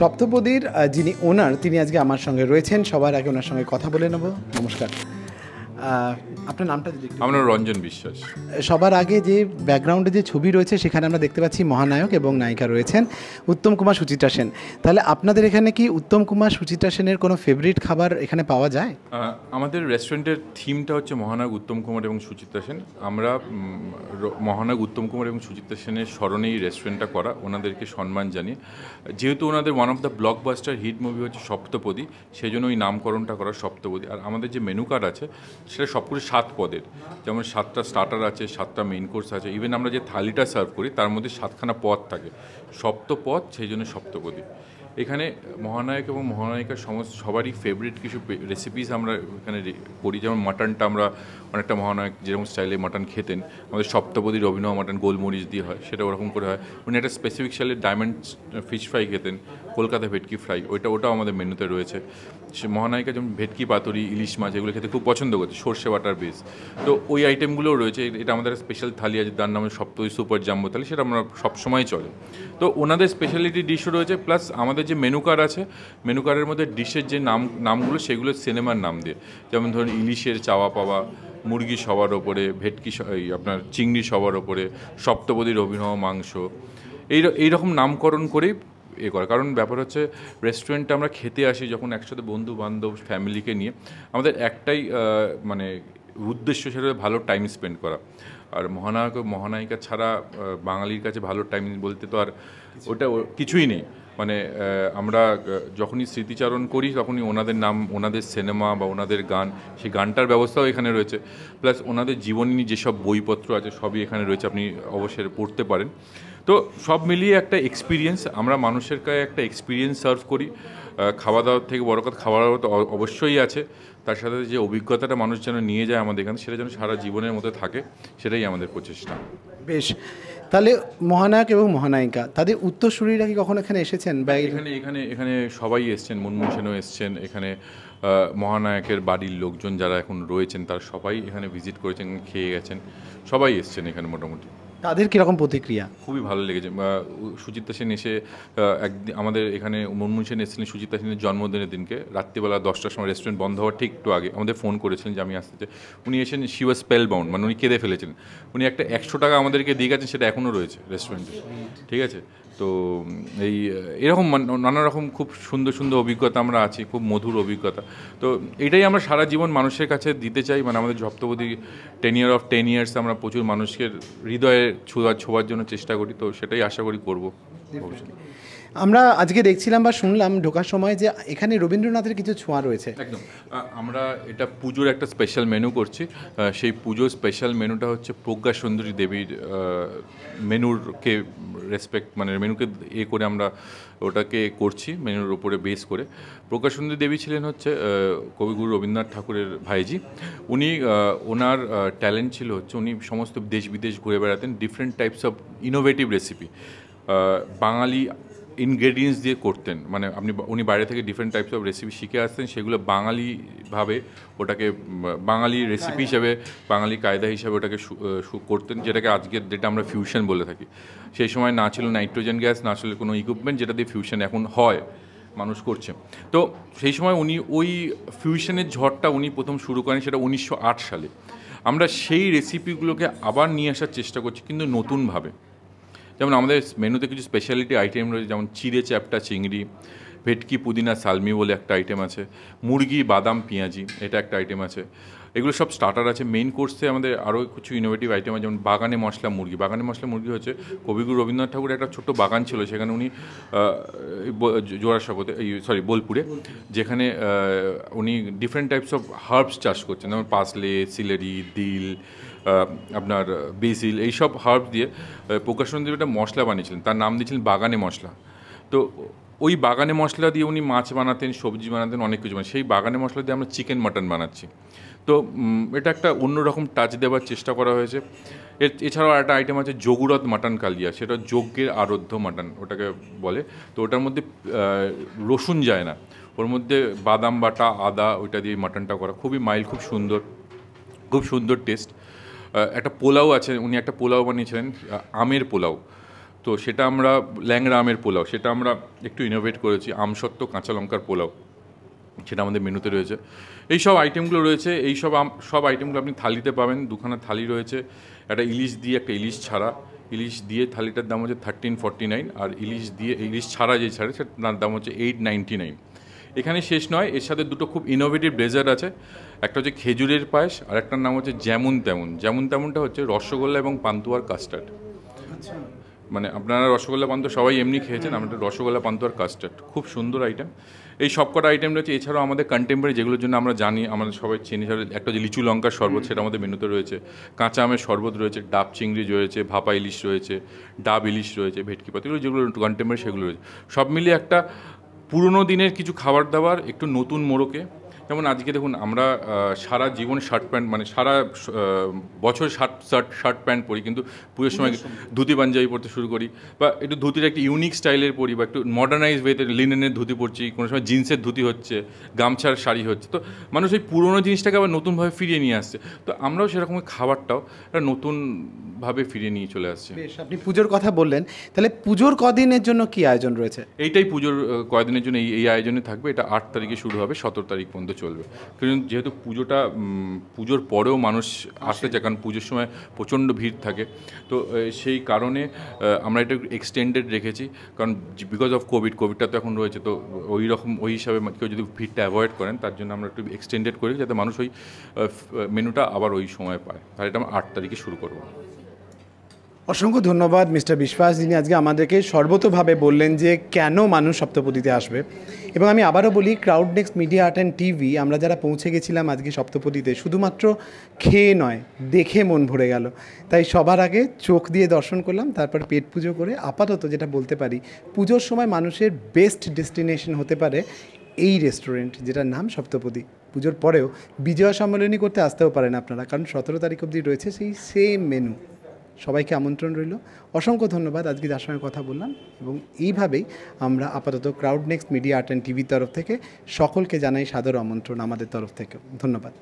সপ্তপদীর যিনি ওনার তিনি আজকে আমার সঙ্গে রয়েছেন সবার আগে ওনার সঙ্গে কথা বলে নেব নমস্কার আপনার নামটা আমার রঞ্জন বিশ্বাস সবার আগে যে ব্যাকগ্রাউন্ডে যে ছবি রয়েছে সেখানে আমরা দেখতে পাচ্ছি মহানায়ক এবং নায়িকা রয়েছেন উত্তম কুমার সুচিত্রা সেন তাহলে আপনাদের এখানে কি উত্তম কুমার সুচিত্রা সেনের কোনো ফেভারিট খাবার এখানে পাওয়া যায় আমাদের রেস্টুরেন্টের থিমটা হচ্ছে মহানায়ক উত্তম কুমার এবং সুচিত্রা সেন আমরা মহানায়ক উত্তম কুমার এবং সুচিত্রা সেনের স্মরণেই রেস্টুরেন্টটা করা ওনাদেরকে সম্মান জানিয়ে যেহেতু ওনাদের one of the blockbuster hit movie হচ্ছে সপ্তপদী সেই জন্য ওই নামকরণটা করা সপ্তপদী আর আমাদের যে মেনু কার্ড আছে সেটা সব করে সাত পদের যেমন সাতটা স্টার্টার আছে সাতটা মেইন কোর্স আছে ইভেন আমরা যে থালিটা সার্ভ করি তার মধ্যে সাতখানা পদ থাকে সপ্ত পথ সেই জন্য সপ্তপদী এখানে মহানায়ক এবং মহানায়িকার সমস্ত সবারই ফেভারিট কিছু রেসিপিস আমরা এখানে করি যেমন মাটনটা আমরা অনেকটা মহানায়ক যেরকম স্টাইলে মাটন খেতেন আমাদের সপ্তপদীর রবীন্দ্র মাটন গোলমরিচ দিয়ে হয় সেটা ওরকম করে হয় উনি একটা স্পেসিফিক স্টাইলে ডায়মন্ড ফিশ ফ্রাই খেতেন কলকাতা ভেটকি ফ্রাই ওইটা ওটাও আমাদের মেনুতে রয়েছে সে মহানায়িকা যেমন ভেটকি পাতুরি ইলিশ মাছ এগুলো খেতে খুব পছন্দ করতে সর্ষে বাটার বেস তো ওই আইটেমগুলোও রয়েছে এটা আমাদের স্পেশাল থালি আছে তার নামে সপ্তই সুপার জাম্বো থালি সেটা আমরা সবসময় চলে তো ওনাদের স্পেশালিটি ডিশও রয়েছে প্লাস আমাদের যে মেনু কার্ড আছে মেনু কার্ডের মধ্যে ডিশের যে নাম নামগুলো সেগুলো সিনেমার নাম দিয়ে যেমন ধরুন ইলিশের চাওয়া পাওয়া মুরগি সবার ওপরে ভেটকি আপনার চিংড়ি সবার ওপরে সপ্তপদীর অভিনব মাংস এই এইরকম নামকরণ করেই এ করে কারণ ব্যাপার হচ্ছে রেস্টুরেন্টে আমরা খেতে আসি যখন একসাথে বন্ধু বান্ধব ফ্যামিলিকে নিয়ে আমাদের একটাই মানে উদ্দেশ্য সেটা ভালো টাইম স্পেন্ড করা আর মহানায়ক মহানায়িকা ছাড়া বাঙালির কাছে ভালো টাইম বলতে তো আর ওটা কিছুই নেই মানে আমরা যখনই স্মৃতিচারণ করি তখনই ওনাদের নাম ওনাদের সিনেমা বা ওনাদের গান সেই গানটার ব্যবস্থাও এখানে রয়েছে প্লাস ওনাদের জীবনী যেসব বইপত্র আছে সবই এখানে রয়েছে আপনি অবশ্যই পড়তে পারেন তো সব মিলিয়ে একটা এক্সপিরিয়েন্স আমরা মানুষের কাছে একটা এক্সপিরিয়েন্স সার্ভ করি খাওয়া দাওয়ার থেকে বড় কথা খাওয়া দাওয়া তো অবশ্যই আছে তার সাথে যে অভিজ্ঞতাটা মানুষ যেন নিয়ে যায় আমাদের এখানে সেটা যেন সারা জীবনের মধ্যে থাকে সেটাই আমাদের প্রচেষ্টা বেশ তাহলে মহানায়ক এবং মহানায়িকা তাদের উত্তরসূরিরা কি কখনো এখানে এসেছেন বা এখানে এখানে এখানে সবাই এসছেন মুনমুন সেনও এসছেন এখানে মহানায়কের বাড়ির লোকজন যারা এখন রয়েছেন তারা সবাই এখানে ভিজিট করেছেন খেয়ে গেছেন সবাই এসছেন এখানে মোটামুটি তাদের কীরকম প্রতিক্রিয়া খুবই ভালো লেগেছে সুচিত্রা সেন এসে একদিন আমাদের এখানে মনমোহন সেন এসেছিলেন সুচিত্রা সেনের জন্মদিনের দিনকে রাত্রিবেলা দশটার সময় রেস্টুরেন্ট বন্ধ হওয়ার ঠিক একটু আগে আমাদের ফোন করেছিলেন যে আমি আসতে চাই উনি এসেন শিও স্পেল বাউন্ড মানে উনি কেঁদে ফেলেছেন উনি একটা একশো টাকা আমাদেরকে দিয়ে গেছেন সেটা এখনও রয়েছে রেস্টুরেন্টে ঠিক আছে তো এই এরকম নানা রকম খুব সুন্দর সুন্দর অভিজ্ঞতা আমরা আছি খুব মধুর অভিজ্ঞতা তো এটাই আমরা সারা জীবন মানুষের কাছে দিতে চাই মানে আমাদের জপ্তপতি ten year of ten years আমরা প্রচুর মানুষকে হৃদয়ে ছোঁয়া ছোঁয়ার জন্য চেষ্টা করি তো সেটাই আশা করি করবো আমরা আজকে দেখছিলাম বা শুনলাম ঢোকার সময় যে এখানে রবীন্দ্রনাথের কিছু ছোঁয়া রয়েছে একদম আমরা এটা পুজোর একটা স্পেশাল মেনু করছি সেই পুজোর স্পেশাল মেনুটা হচ্ছে প্রজ্ঞা সুন্দরী দেবীর মেনুরকে রেসপেক্ট মানে মেনুকে এ করে আমরা ওটাকে করছি মেনুর ওপরে বেস করে প্রজ্ঞা দেবী ছিলেন হচ্ছে কবিগুরু রবীন্দ্রনাথ ঠাকুরের ভাইজি উনি ওনার ট্যালেন্ট ছিল হচ্ছে উনি সমস্ত দেশ বিদেশ ঘুরে বেড়াতেন different types of innovative recipe Bangali ingredients দিয়ে করতেন মানে আপনি উনি বাইরে থেকে ডিফারেন্ট টাইপস অফ রেসিপি শিখে আসতেন সেগুলো বাঙালিভাবে ওটাকে বাঙালি রেসিপি হিসেবে বাঙালি কায়দা হিসাবে ওটাকে করতেন যেটাকে আজকের ডেটে আমরা ফিউশন বলে থাকি সেই সময় না ছিল নাইট্রোজেন গ্যাস না ছিল কোনো ইকুইপমেন্ট যেটা দিয়ে ফিউশন এখন হয় মানুষ করছে তো সেই সময় উনি ওই ফিউশনের ঝড়টা উনি প্রথম শুরু করেন সেটা উনিশশো সালে আমরা সেই রেসিপিগুলোকে আবার নিয়ে আসার চেষ্টা করছি কিন্তু নতুনভাবে যেমন আমাদের মেনুতে কিছু স্পেশালিটি আইটেম রয়েছে যেমন চিড়ে চ্যাপটা চিংড়ি ভেটকি পুদিনা সালমি বলে একটা আইটেম আছে মুরগি বাদাম পেঁয়াজি এটা একটা আইটেম আছে এগুলো সব স্টার্টার আছে মেইন কোর্সে আমাদের আরও কিছু ইনোভেটিভ আইটেম আছে যেমন বাগানে মশলা মুরগি বাগানে মশলা মুরগি হচ্ছে কবিগুরু রবীন্দ্রনাথ ঠাকুরের একটা ছোট্ট বাগান ছিল সেখানে উনি জোড়াসাগতে সরি বোলপুরে যেখানে উনি ডিফারেন্ট টাইপস অফ হার্বস চাষ করছেন যেমন পাসলে সিলেরি দিল আপনার বেসিল এইসব হার্ব দিয়ে প্রকাশন দেব একটা মশলা বানিয়েছিলেন তার নাম দিয়েছিলেন বাগানে মশলা তো ওই বাগানে মশলা দিয়ে উনি মাছ বানাতেন সবজি বানাতেন অনেক কিছু বানাতেন সেই বাগানে মশলা দিয়ে আমরা চিকেন মাটন বানাচ্ছি তো এটা একটা অন্যরকম টাচ দেওয়ার চেষ্টা করা হয়েছে এর এছাড়াও একটা আইটেম আছে যোগুরত মাটন কালিয়া সেটা যজ্ঞের আরধ্য মাটন ওটাকে বলে তো ওটার মধ্যে রসুন যায় না ওর মধ্যে বাদাম বাটা আদা ওইটা দিয়ে মাটনটা করা খুবই মাইল খুব সুন্দর খুব সুন্দর টেস্ট একটা পোলাও আছে উনি একটা পোলাও বানিয়েছিলেন আমের পোলাও তো সেটা আমরা ল্যাংরা আমের পোলাও সেটা আমরা একটু ইনোভেট করেছি আমসত্ত্ব কাঁচা লঙ্কার পোলাও সেটা আমাদের মেনুতে রয়েছে এই সব আইটেমগুলো রয়েছে এই সব সব আইটেমগুলো আপনি থালিতে পাবেন দুখানা থালি রয়েছে একটা ইলিশ দিয়ে একটা ইলিশ ছাড়া ইলিশ দিয়ে থালিটার দাম হচ্ছে থার্টিন ফর্টি নাইন আর ইলিশ দিয়ে ইলিশ ছাড়া যে ছাড়ে সেটার দাম হচ্ছে এইট নাইনটি নাইন এখানে শেষ নয় এর সাথে দুটো খুব ইনোভেটিভ ডেজার্ট আছে একটা হচ্ছে খেজুরের পায়েস আর একটার নাম হচ্ছে যেমন তেমন যেমন তেমনটা হচ্ছে রসগোল্লা এবং পান্তুয়ার কাস্টার্ড মানে আপনারা রসগোল্লা পান্ত সবাই এমনি খেয়েছেন আমাদের রসগোল্লা পান্ত আর কাস্টার্ড খুব সুন্দর আইটেম এই সবকটা আইটেম রয়েছে এছাড়াও আমাদের কন্টেম্পোরারি যেগুলোর জন্য আমরা জানি আমাদের সবাই চিনি একটা যে লিচু লঙ্কার শরবত সেটা আমাদের মেনুতে রয়েছে কাঁচা আমের শরবত রয়েছে ডাব চিংড়ি রয়েছে ভাপা ইলিশ রয়েছে ডাব ইলিশ রয়েছে ভেটকি পাতিগুলো যেগুলো কন্টেম্পোরারি সেগুলো রয়েছে সব মিলিয়ে একটা পুরনো দিনের কিছু খাবার দাবার একটু নতুন মোড়কে যেমন আজকে দেখুন আমরা সারা জীবন শার্ট প্যান্ট মানে সারা বছর শার্ট শার্ট শার্ট প্যান্ট পরি কিন্তু পুজোর সময় ধুতি পাঞ্জাবি পরতে শুরু করি বা একটু ধুতির একটা ইউনিক স্টাইলের পরি বা একটু মডার্নাইজ ওয়েতে লিনেনের ধুতি পরছি কোনো সময় জিন্সের ধুতি হচ্ছে গামছার শাড়ি হচ্ছে তো মানুষ এই পুরোনো জিনিসটাকে আবার নতুনভাবে ফিরিয়ে নিয়ে আসছে তো আমরাও সেরকম খাবারটাও একটা নতুনভাবে ফিরিয়ে নিয়ে চলে আসছে বেশ আপনি পুজোর কথা বললেন তাহলে পুজোর কদিনের জন্য কি আয়োজন রয়েছে এইটাই পুজোর কয়দিনের জন্য এই আয়োজনে থাকবে এটা আট তারিখে শুরু হবে সতেরো তারিখ পর্যন্ত চলবে কিন্তু যেহেতু পুজোটা পুজোর পরেও মানুষ আসতে চায় কারণ পুজোর সময় প্রচণ্ড ভিড় থাকে তো সেই কারণে আমরা এটা এক্সটেন্ডেড রেখেছি কারণ বিকজ অফ কোভিড কোভিডটা তো এখন রয়েছে তো ওই রকম ওই হিসাবে কেউ যদি ভিড়টা অ্যাভয়েড করেন তার জন্য আমরা একটু এক্সটেন্ডেড করি যাতে মানুষ ওই মেনুটা আবার ওই সময় পায় তাহলে এটা আমরা আট তারিখে শুরু করবো অসংখ্য ধন্যবাদ মিস্টার বিশ্বাস যিনি আজকে আমাদেরকে সর্বতভাবে বললেন যে কেন মানুষ সপ্তপদীতে আসবে এবং আমি আবারও বলি crowd next media art and TV আমরা যারা পৌঁছে গেছিলাম আজকে সপ্তপদীতে শুধুমাত্র খেয়ে নয় দেখে মন ভরে গেল তাই সবার আগে চোখ দিয়ে দর্শন করলাম তারপর পেট পুজো করে আপাতত যেটা বলতে পারি পুজোর সময় মানুষের বেস্ট ডেস্টিনেশন হতে পারে এই রেস্টুরেন্ট যেটার নাম সপ্তপদী পুজোর পরেও বিজয়া সম্মেলনী করতে আসতেও পারেন আপনারা কারণ সতেরো তারিখ অবধি রয়েছে সেই সেম মেনু সবাইকে আমন্ত্রণ রইল অসংখ্য ধন্যবাদ আজকে যার সঙ্গে কথা বললাম এবং এইভাবেই আমরা আপাতত crowd next media art and টিভির তরফ থেকে সকলকে জানাই সাদর আমন্ত্রণ আমাদের তরফ থেকে ধন্যবাদ